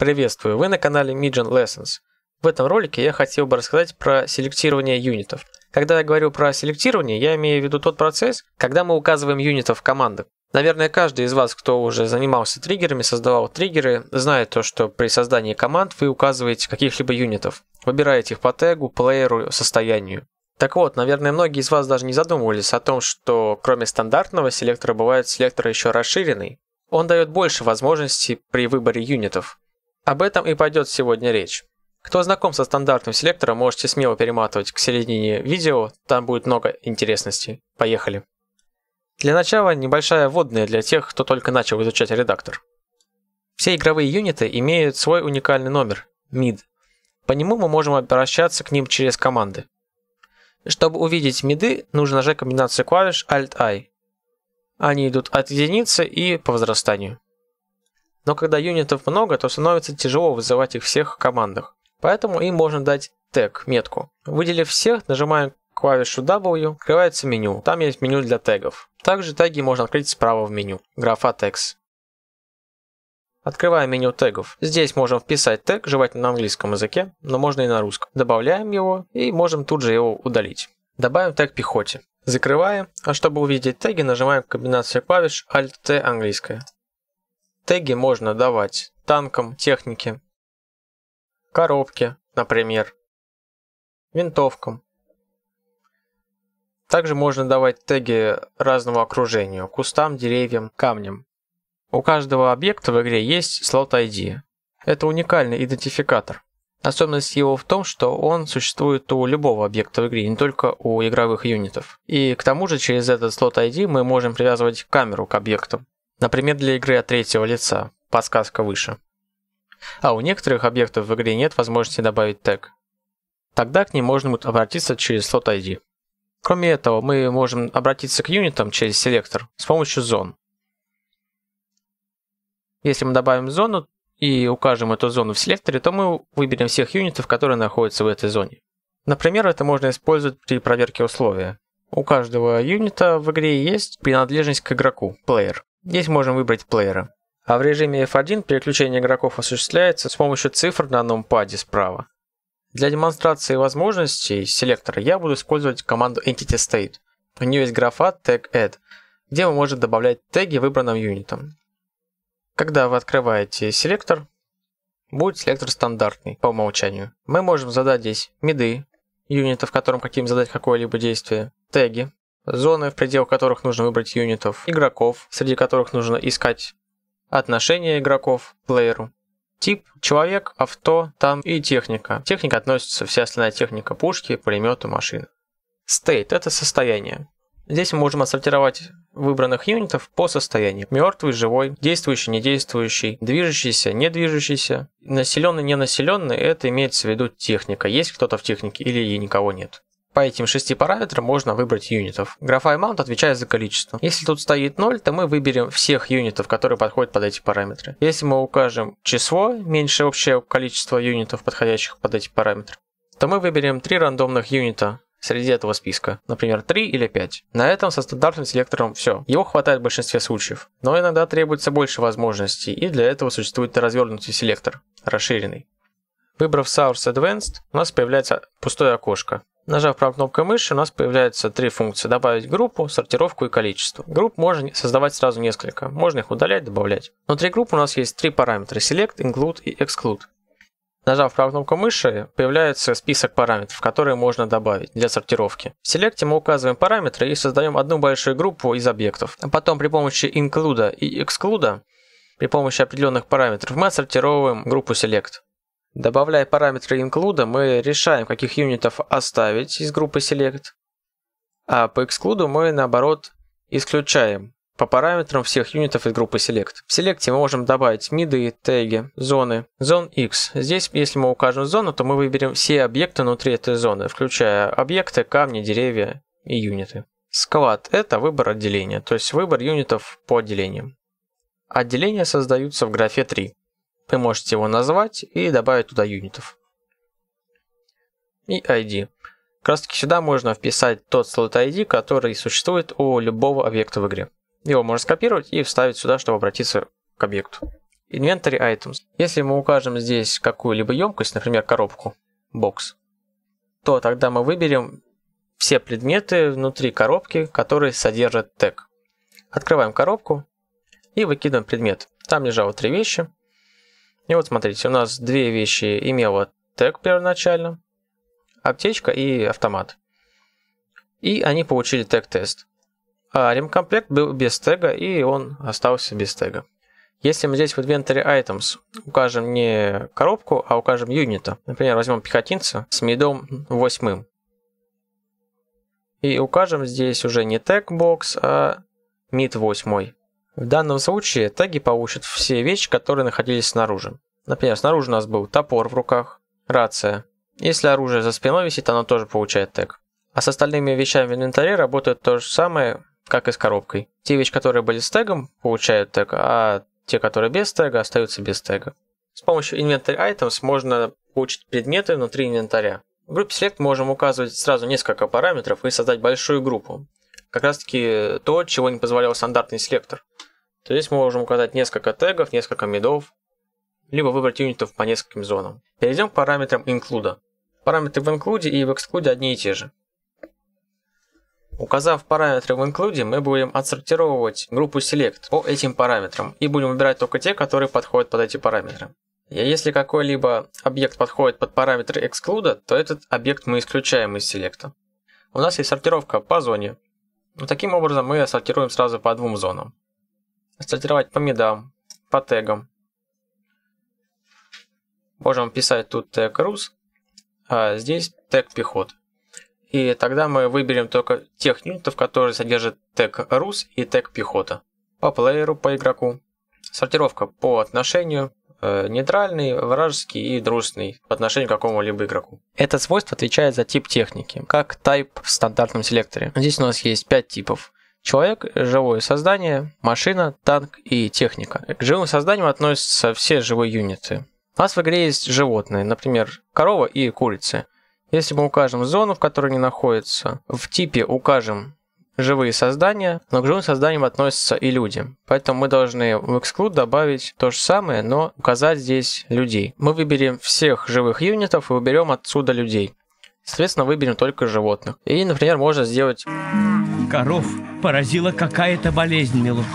Приветствую, вы на канале Midgen Lessons. В этом ролике я хотел бы рассказать про селектирование юнитов. Когда я говорю про селектирование, я имею в виду тот процесс, когда мы указываем юнитов в команды. Наверное, каждый из вас, кто уже занимался триггерами, создавал триггеры, знает то, что при создании команд вы указываете каких-либо юнитов, выбираете их по тегу, плееру, состоянию. Так вот, наверное, многие из вас даже не задумывались о том, что кроме стандартного селектора бывает селектор еще расширенный. Он дает больше возможностей при выборе юнитов. Об этом и пойдет сегодня речь. Кто знаком со стандартным селектором, можете смело перематывать к середине видео, там будет много интересностей. Поехали. Для начала небольшая вводная для тех, кто только начал изучать редактор. Все игровые юниты имеют свой уникальный номер – MID. По нему мы можем обращаться к ним через команды. Чтобы увидеть миды, нужно нажать комбинацию клавиш Alt-I. Они идут от единицы и по возрастанию но когда юнитов много, то становится тяжело вызывать их всех в командах. Поэтому им можно дать тег, метку. Выделив всех, нажимаем клавишу W, открывается меню. Там есть меню для тегов. Также теги можно открыть справа в меню, графа текст. Открываем меню тегов. Здесь можем вписать тег, желательно на английском языке, но можно и на русском. Добавляем его и можем тут же его удалить. Добавим тег пехоте. Закрываем, а чтобы увидеть теги, нажимаем комбинацию клавиш Alt-T английская. Теги можно давать танкам, технике, коробке, например, винтовкам. Также можно давать теги разному окружению, кустам, деревьям, камням. У каждого объекта в игре есть слот ID. Это уникальный идентификатор. Особенность его в том, что он существует у любого объекта в игре, не только у игровых юнитов. И к тому же через этот слот ID мы можем привязывать камеру к объектам. Например, для игры от третьего лица. Подсказка выше. А у некоторых объектов в игре нет возможности добавить тег. Тогда к ним можно будет обратиться через слот ID. Кроме этого, мы можем обратиться к юнитам через селектор с помощью зон. Если мы добавим зону и укажем эту зону в селекторе, то мы выберем всех юнитов, которые находятся в этой зоне. Например, это можно использовать при проверке условия. У каждого юнита в игре есть принадлежность к игроку, плеер. Здесь можем выбрать плеера. А в режиме F1 переключение игроков осуществляется с помощью цифр на нумпаде справа. Для демонстрации возможностей селектора я буду использовать команду Entity State. У нее есть графа Tag Add, где вы можете добавлять теги выбранным юнитом. Когда вы открываете селектор, будет селектор стандартный по умолчанию. Мы можем задать здесь миды, юнита, в котором хотим задать какое-либо действие, теги, зоны, в пределах которых нужно выбрать юнитов, игроков, среди которых нужно искать отношение игроков к плееру, тип, человек, авто, там и техника. Техника относится вся остальная техника, пушки, пулеметы, машины. State это состояние. Здесь мы можем отсортировать выбранных юнитов по состоянию. Мертвый, живой, действующий, недействующий, движущийся, недвижущийся. Населенный, ненаселенный – это имеется в виду техника. Есть кто-то в технике или никого нет. По этим шести параметрам можно выбрать юнитов. Графа amount отвечает за количество. Если тут стоит 0, то мы выберем всех юнитов, которые подходят под эти параметры. Если мы укажем число, меньше общее количество юнитов, подходящих под эти параметры, то мы выберем три рандомных юнита, среди этого списка, например 3 или 5. На этом со стандартным селектором все, его хватает в большинстве случаев, но иногда требуется больше возможностей, и для этого существует развернутый селектор, расширенный. Выбрав Source Advanced, у нас появляется пустое окошко. Нажав правой кнопкой мыши, у нас появляются три функции. Добавить группу, сортировку и количество. Групп можно создавать сразу несколько. Можно их удалять, добавлять. Внутри групп у нас есть три параметра. Select, Include и Exclude. Нажав правую кнопку мыши, появляется список параметров, которые можно добавить для сортировки. В селекте мы указываем параметры и создаем одну большую группу из объектов. А потом при помощи include и exclude, при помощи определенных параметров, мы отсортировываем группу select. Добавляя параметры include, мы решаем, каких юнитов оставить из группы select, а по exclude мы, наоборот, исключаем по параметрам всех юнитов из группы select. В select мы можем добавить миды, теги, зоны, зон X. Здесь, если мы укажем зону, то мы выберем все объекты внутри этой зоны, включая объекты, камни, деревья и юниты. Склад – это выбор отделения, то есть выбор юнитов по отделениям. Отделения создаются в графе 3. Вы можете его назвать и добавить туда юнитов. И ID. Как раз таки сюда можно вписать тот слот ID, который существует у любого объекта в игре. Его можно скопировать и вставить сюда, чтобы обратиться к объекту. Inventory Items. Если мы укажем здесь какую-либо емкость, например, коробку, бокс, то тогда мы выберем все предметы внутри коробки, которые содержат тег. Открываем коробку и выкидываем предмет. Там лежало три вещи. И вот смотрите, у нас две вещи имела тег первоначально, аптечка и автомат. И они получили тег-тест. А ремкомплект был без тега, и он остался без тега. Если мы здесь в Inventory Items укажем не коробку, а укажем юнита, например, возьмем пехотинца с медом восьмым. и укажем здесь уже не тег бокс, а мид восьмой. В данном случае таги получат все вещи, которые находились снаружи. Например, снаружи у нас был топор в руках, рация. Если оружие за спиной висит, оно тоже получает тег. А с остальными вещами в инвентаре работает то же самое, как и с коробкой. Те вещи, которые были с тегом, получают тег, а те, которые без тега, остаются без тега. С помощью Inventory Items можно получить предметы внутри инвентаря. В группе Select можем указывать сразу несколько параметров и создать большую группу как раз-таки то, чего не позволял стандартный селектор. То здесь мы можем указать несколько тегов, несколько медов, либо выбрать юнитов по нескольким зонам. Перейдем к параметрам инклуда. Параметры в include и в exclude одни и те же. Указав параметры в include, мы будем отсортировать группу select по этим параметрам и будем выбирать только те, которые подходят под эти параметры. И если какой-либо объект подходит под параметры exclude, то этот объект мы исключаем из селекта. У нас есть сортировка по зоне. Ну, таким образом мы сортируем сразу по двум зонам. Сортировать по медам, по тегам. Можем писать тут тег рус, а здесь тег пехот. И тогда мы выберем только тех юнитов, которые содержат тег рус и тег пехота. По плееру, по игроку. Сортировка по отношению, Э, нейтральный, вражеский и дружественный по отношению к какому-либо игроку. Это свойство отвечает за тип техники, как тайп в стандартном селекторе. Здесь у нас есть 5 типов. Человек, живое создание, машина, танк и техника. К живым созданиям относятся все живые юниты. У нас в игре есть животные, например, корова и курица. Если мы укажем зону, в которой они находятся, в типе укажем живые создания, но к живым созданиям относятся и люди. Поэтому мы должны в exclude добавить то же самое, но указать здесь людей. Мы выберем всех живых юнитов и уберем отсюда людей. Соответственно, выберем только животных. И, например, можно сделать... Коров поразила какая-то болезнь, Милушка.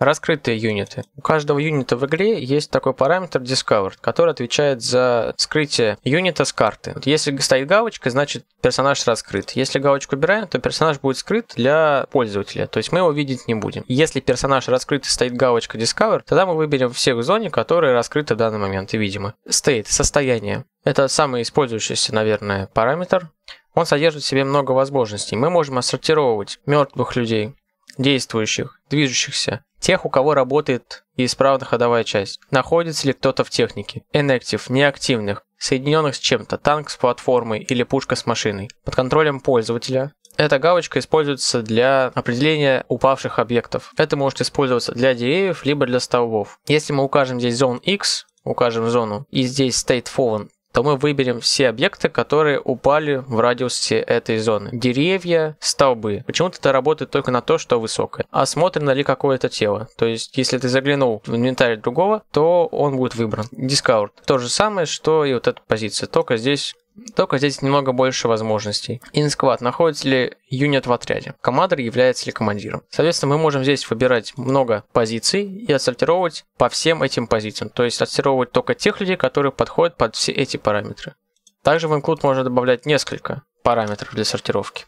Раскрытые юниты. У каждого юнита в игре есть такой параметр Discovered, который отвечает за скрытие юнита с карты. если стоит галочка, значит персонаж раскрыт. Если галочку убираем, то персонаж будет скрыт для пользователя, то есть мы его видеть не будем. Если персонаж раскрыт и стоит галочка Discover, тогда мы выберем все в зоне, которые раскрыты в данный момент и видимы. State – состояние. Это самый использующийся, наверное, параметр. Он содержит в себе много возможностей. Мы можем ассортировать мертвых людей, действующих, движущихся, Тех, у кого работает и ходовая часть. Находится ли кто-то в технике? Инактив, неактивных, соединенных с чем-то, танк с платформой или пушка с машиной. Под контролем пользователя. Эта галочка используется для определения упавших объектов. Это может использоваться для деревьев, либо для столбов. Если мы укажем здесь зон X, укажем зону, и здесь state fallen, то мы выберем все объекты, которые упали в радиусе этой зоны. Деревья, столбы. Почему-то это работает только на то, что высокое. Осмотрено а ли какое-то тело. То есть, если ты заглянул в инвентарь другого, то он будет выбран. Discount. То же самое, что и вот эта позиция, только здесь только здесь немного больше возможностей. InSquad, находится ли юнит в отряде? Командир является ли командиром? Соответственно, мы можем здесь выбирать много позиций и отсортировать по всем этим позициям. То есть отсортировать только тех людей, которые подходят под все эти параметры. Также в include можно добавлять несколько параметров для сортировки.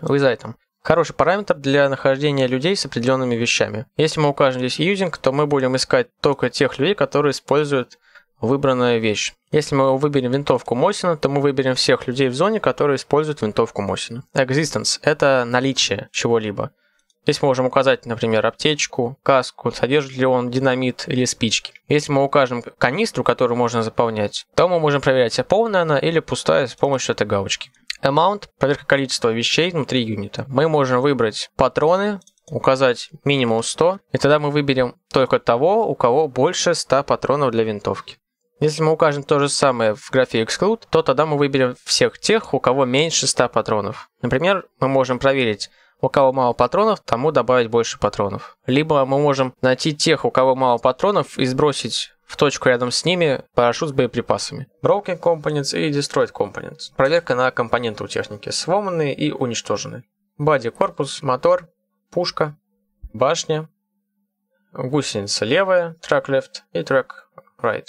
Вы за этом. Хороший параметр для нахождения людей с определенными вещами. Если мы укажем здесь using, то мы будем искать только тех людей, которые используют выбранную вещь. Если мы выберем винтовку Мосина, то мы выберем всех людей в зоне, которые используют винтовку Мосина. Existence – это наличие чего-либо. Здесь мы можем указать, например, аптечку, каску, содержит ли он динамит или спички. Если мы укажем канистру, которую можно заполнять, то мы можем проверять, полная она или пустая с помощью этой галочки. Amount – проверка количества вещей внутри юнита. Мы можем выбрать патроны, указать минимум 100, и тогда мы выберем только того, у кого больше 100 патронов для винтовки. Если мы укажем то же самое в графе exclude, то тогда мы выберем всех тех, у кого меньше 100 патронов. Например, мы можем проверить, у кого мало патронов, тому добавить больше патронов. Либо мы можем найти тех, у кого мало патронов, и сбросить в точку рядом с ними парашют с боеприпасами. Broken Components и Destroyed Components. Проверка на компоненты у техники. Сломанные и уничтоженные. Бади, корпус, мотор, пушка, башня, гусеница левая, Track left и Track right.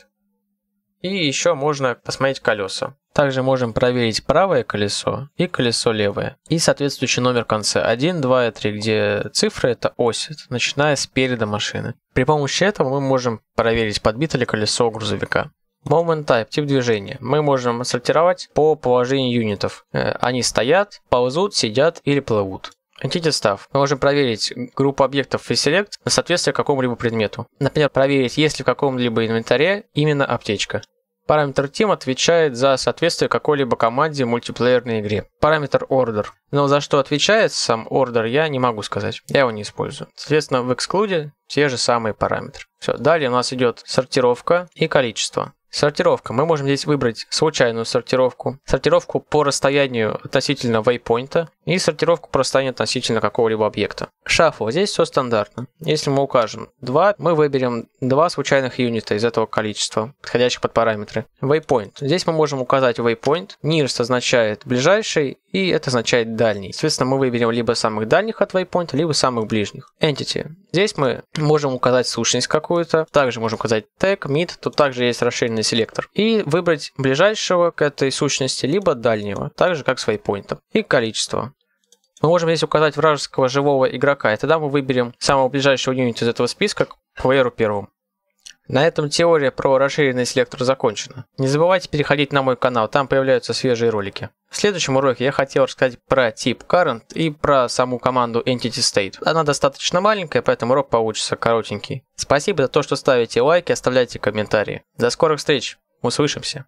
И еще можно посмотреть колеса. Также можем проверить правое колесо и колесо левое. И соответствующий номер конца 1, 2 и 3, где цифры это ось, начиная с переда машины. При помощи этого мы можем проверить, подбито ли колесо грузовика. Moment Type, тип движения. Мы можем сортировать по положению юнитов. Э, они стоят, ползут, сидят или плывут. Хотите став? Мы можем проверить группу объектов и Select на соответствие какому-либо предмету. Например, проверить, есть ли в каком-либо инвентаре именно аптечка. Параметр Team отвечает за соответствие какой-либо команде в мультиплеерной игре. Параметр Order. Но за что отвечает сам Order, я не могу сказать. Я его не использую. Соответственно, в Exclude те же самые параметры. Все, далее у нас идет сортировка и количество. Сортировка. Мы можем здесь выбрать случайную сортировку, сортировку по расстоянию относительно вейпоинта и сортировку по расстоянию относительно какого-либо объекта. Шаффл. Здесь все стандартно. Если мы укажем 2, мы выберем 2 случайных юнита из этого количества, подходящих под параметры. Waypoint. Здесь мы можем указать waypoint. Nearest означает ближайший, и это означает дальний. Соответственно, мы выберем либо самых дальних от waypoint, либо самых ближних. Entity. Здесь мы можем указать сущность какую-то, также можем указать tag, mid. Тут также есть расширенная селектор, и выбрать ближайшего к этой сущности, либо дальнего, так же как с вейпоинтом, и количество. Мы можем здесь указать вражеского живого игрока, и тогда мы выберем самого ближайшего юнита из этого списка к плееру первым. На этом теория про расширенный селектор закончена. Не забывайте переходить на мой канал, там появляются свежие ролики. В следующем уроке я хотел рассказать про тип current и про саму команду entity state. Она достаточно маленькая, поэтому урок получится коротенький. Спасибо за то, что ставите лайки, оставляйте комментарии. До скорых встреч, услышимся.